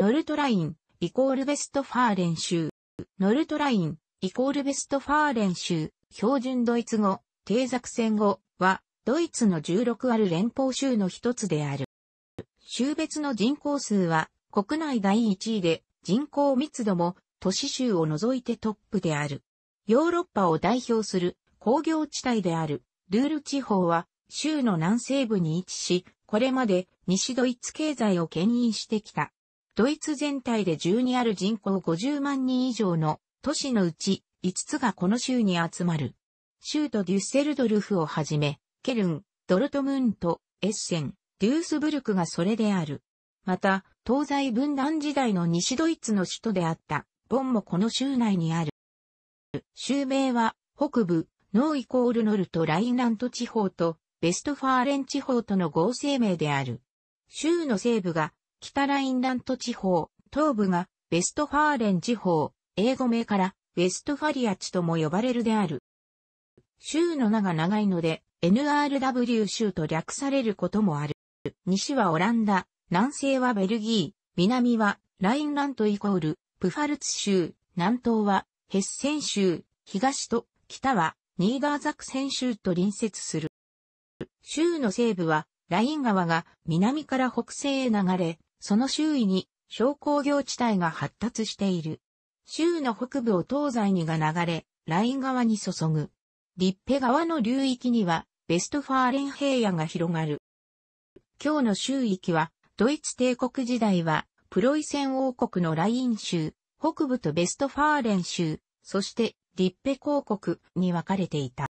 ノルトライン、イコールベストファーレン州。ノルトライン、イコールベストファーレン州、標準ドイツ語、定作戦語は、ドイツの16ある連邦州の一つである。州別の人口数は、国内第1位で、人口密度も、都市州を除いてトップである。ヨーロッパを代表する工業地帯である、ルール地方は、州の南西部に位置し、これまで西ドイツ経済を牽引してきた。ドイツ全体で12ある人口50万人以上の都市のうち5つがこの州に集まる。州都デュッセルドルフをはじめ、ケルン、ドルトムント、エッセン、デュースブルクがそれである。また、東西分断時代の西ドイツの首都であった、ボンもこの州内にある。州名は、北部、ノーイコールノルト・ラインラント地方と、ベストファーレン地方との合成名である。州の西部が北ラインラント地方、東部がウェストファーレン地方、英語名からウェストファリア地とも呼ばれるである。州の名が長いので、NRW 州と略されることもある。西はオランダ、南西はベルギー、南はラインラントイコール、プファルツ州、南東はヘッセン州、東と北はニーダーザクセン州と隣接する。州の西部はライン川が南から北西へ流れ、その周囲に商工業地帯が発達している。州の北部を東西にが流れ、ライン川に注ぐ。リッペ川の流域には、ベストファーレン平野が広がる。今日の州域は、ドイツ帝国時代は、プロイセン王国のライン州、北部とベストファーレン州、そしてリッペ公国に分かれていた。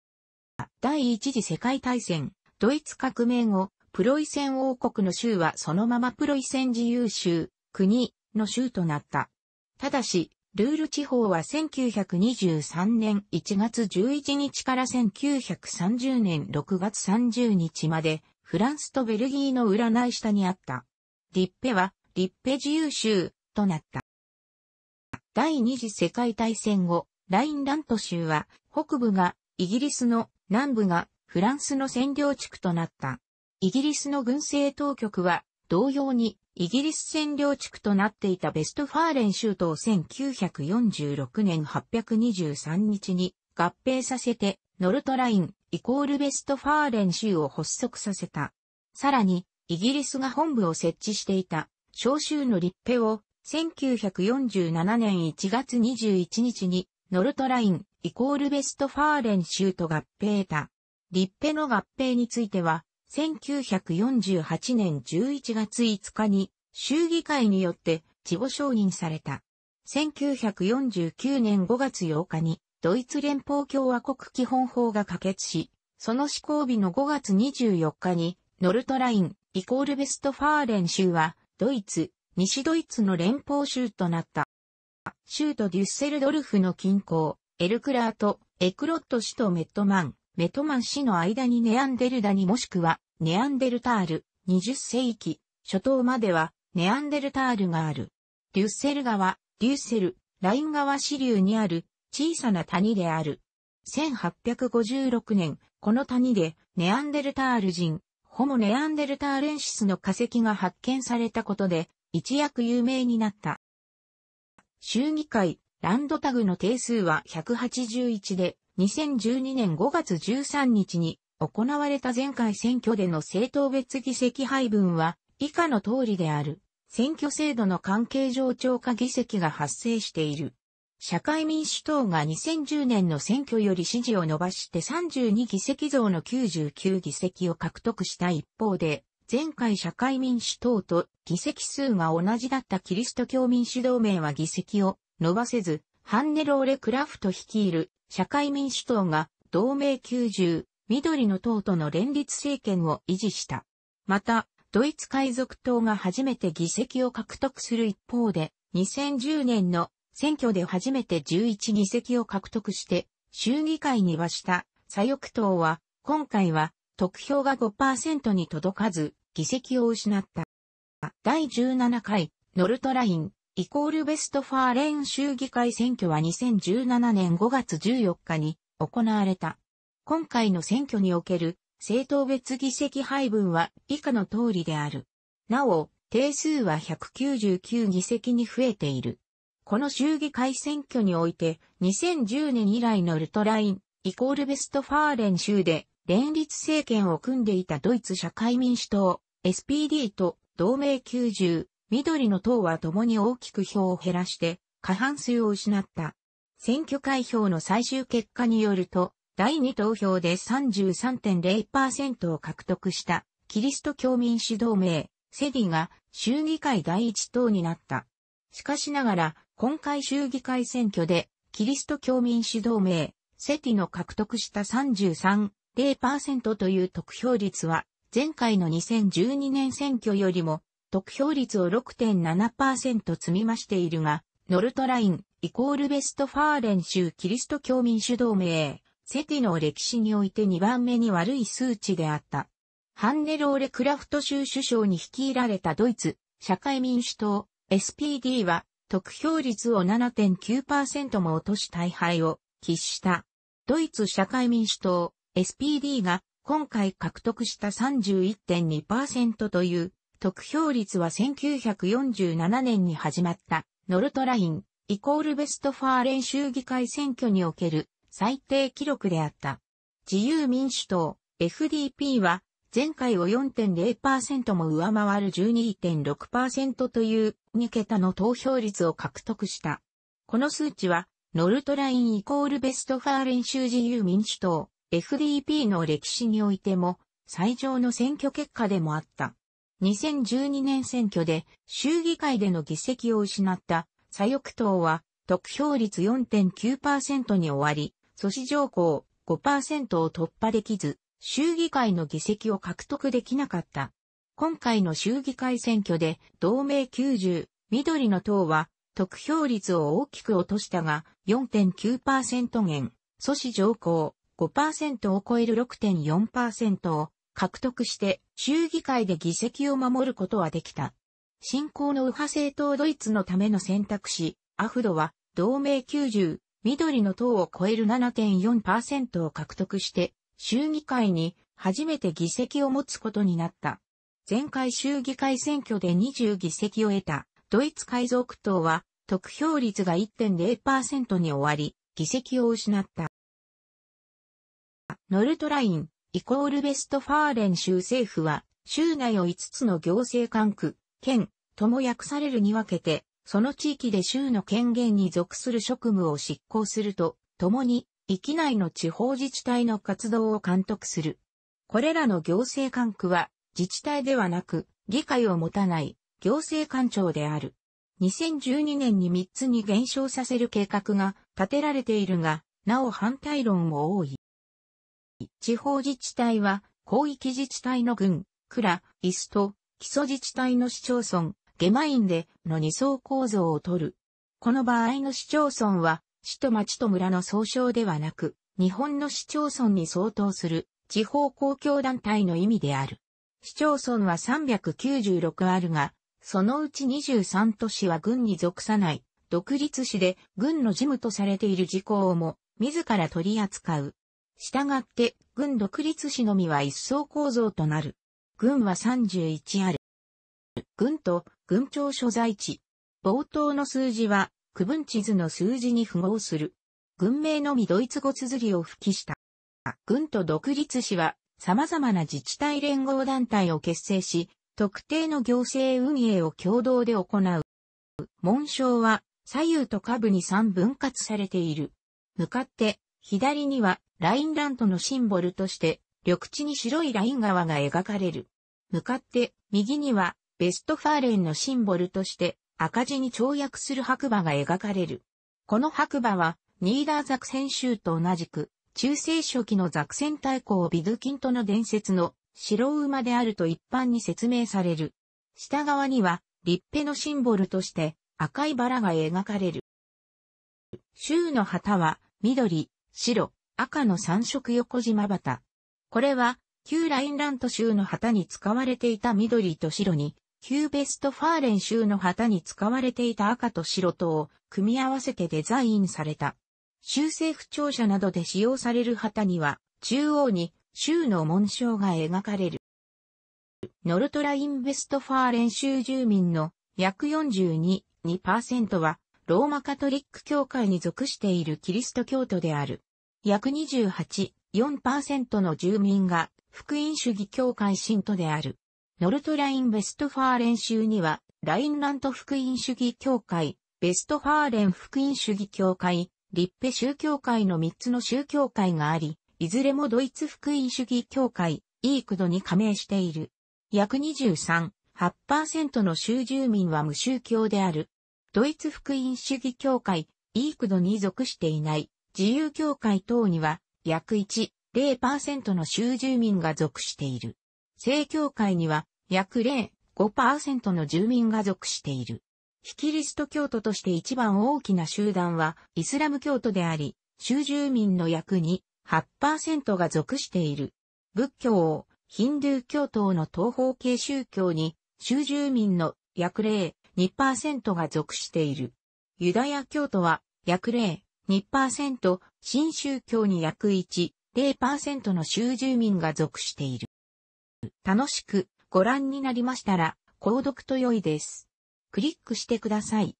第一次世界大戦、ドイツ革命後、プロイセン王国の州はそのままプロイセン自由州、国の州となった。ただし、ルール地方は1923年1月11日から1930年6月30日までフランスとベルギーの占い下にあった。リッペはリッペ自由州となった。第二次世界大戦後、ラインラント州は北部がイギリスの南部がフランスの占領地区となった。イギリスの軍政当局は、同様に、イギリス占領地区となっていたベストファーレン州と1946年823日に合併させて、ノルトライン、イコールベストファーレン州を発足させた。さらに、イギリスが本部を設置していた、小州の立派を、1947年1月21日に、ノルトライン、イコールベストファーレン州と合併た。立派の合併については、1948年11月5日に衆議会によって地方承認された。1949年5月8日にドイツ連邦共和国基本法が可決し、その施行日の5月24日にノルトラインイコールベストファーレン州はドイツ、西ドイツの連邦州となった。州都デュッセルドルフの近郊、エルクラート、エクロット市とメットマン、メトマン氏の間にネアンデルダにもしくはネアンデルタール、20世紀初頭まではネアンデルタールがある。デュッセル川、デュッセル、ライン川支流にある小さな谷である。1856年、この谷でネアンデルタール人、ホモネアンデルターレンシスの化石が発見されたことで、一躍有名になった。衆議会、ランドタグの定数は181で、2012年5月13日に行われた前回選挙での政党別議席配分は以下の通りである。選挙制度の関係上超過議席が発生している。社会民主党が2010年の選挙より支持を伸ばして32議席増の99議席を獲得した一方で、前回社会民主党と議席数が同じだったキリスト教民主同盟は議席を伸ばせず、ハンネローレ・クラフト率いる社会民主党が同盟90、緑の党との連立政権を維持した。また、ドイツ海賊党が初めて議席を獲得する一方で、2010年の選挙で初めて11議席を獲得して、州議会にはした左翼党は、今回は得票が5%に届かず、議席を失った。第17回、ノルトライン、イコールベストファーレン州議会選挙は2017年5月14日に行われた。今回の選挙における政党別議席配分は以下の通りである。なお、定数は199議席に増えている。この州議会選挙において、2010年以来のルトライン、イコールベストファーレン州で、連立政権を組んでいたドイツ社会民主党、SPD と同盟90、緑の党は共に大きく票を減らして過半数を失った。選挙開票の最終結果によると、第2投票で33.0%を獲得したキリスト教民主同盟、セディが州議会第1党になった。しかしながら、今回州議会選挙で、キリスト教民主同盟、セティの獲得した33.0%という得票率は、前回の2012年選挙よりも得票率を6.7%積み増しているが、ノルトライン、イコールベストファーレン州キリスト教民主同盟、セティの歴史において2番目に悪い数値であった。ハンネローレ・クラフト州首相に率いられたドイツ、社会民主党、SPD は、得票率を7.9%も落とし大敗を喫した。ドイツ社会民主党、SPD が今回獲得した31.2%という得票率は1947年に始まったノルトライン、イコールベストファー練習議会選挙における最低記録であった。自由民主党、FDP は前回を4.0%も上回る12.6%という2桁の投票率を獲得した。この数値はノルトラインイコールベストファー練習自由民主党、FDP の歴史においても最上の選挙結果でもあった。2012年選挙で州議会での議席を失った左翼党は得票率4.9%に終わり、阻止条項5%を突破できず、州議会の議席を獲得できなかった。今回の州議会選挙で同盟90、緑の党は得票率を大きく落としたが4.9%減、阻止条項5%を超える6.4%を獲得して衆議会で議席を守ることはできた。新興の右派政党ドイツのための選択肢、アフドは同盟90、緑の党を超える7.4%を獲得して、衆議会に初めて議席を持つことになった。前回衆議会選挙で20議席を得たドイツ海賊党は得票率が1.0%に終わり、議席を失った。ノルトライン、イコールベストファーレン州政府は、州内を5つの行政管区、県、とも訳されるに分けて、その地域で州の権限に属する職務を執行すると、ともに、域内の地方自治体の活動を監督する。これらの行政管区は、自治体ではなく、議会を持たない、行政官庁である。2012年に3つに減少させる計画が立てられているが、なお反対論も多い。地方自治体は、広域自治体の郡、ラ、イスと、基礎自治体の市町村、ゲマインでの二層構造を取る。この場合の市町村は、市と町と村の総称ではなく、日本の市町村に相当する地方公共団体の意味である。市町村は396あるが、そのうち23都市は軍に属さない、独立市で軍の事務とされている事項も、自ら取り扱う。従って、軍独立士のみは一層構造となる。軍は31ある。軍と軍庁所在地。冒頭の数字は、区分地図の数字に符合する。軍名のみドイツ語綴りを付記した。軍と独立市は、様々な自治体連合団体を結成し、特定の行政運営を共同で行う。紋章は左右と下部に3分割されている。向かって左にはラインラントのシンボルとして、緑地に白いライン川が描かれる。向かって右にはベストファーレンのシンボルとして赤字に跳躍する白馬が描かれる。この白馬はニーダーザクセン州と同じく中世初期のザクセン大公ビドキントの伝説の白馬であると一般に説明される。下側には立派のシンボルとして赤いバラが描かれる。州の旗は緑、白、赤の三色横縞旗。これは、旧ラインラント州の旗に使われていた緑と白に、旧ベストファーレン州の旗に使われていた赤と白とを組み合わせてデザインされた。州政府庁舎などで使用される旗には、中央に州の紋章が描かれる。ノルトラインベストファーレン州住民の約42、2%はローマカトリック教会に属しているキリスト教徒である。約28.4%の住民が福音主義教会信徒である。ノルトライン・ベストファーレン州には、ラインラント福音主義教会、ベストファーレン福音主義教会、リッペ宗教会の3つの宗教会があり、いずれもドイツ福音主義教会、イークドに加盟している。約23.8%の州住民は無宗教である。ドイツ福音主義教会、イークドに属していない。自由協会等には約1.0%の州住民が属している。正教会には約0.5%の住民が属している。非キリスト教徒として一番大きな集団はイスラム教徒であり、州住民の約2.8%が属している。仏教をヒンドゥー教徒の東方系宗教に州住民の約0.2%が属している。ユダヤ教徒は約0 2%、新宗教に約1、0%の州住民が属している。楽しくご覧になりましたら、購読と良いです。クリックしてください。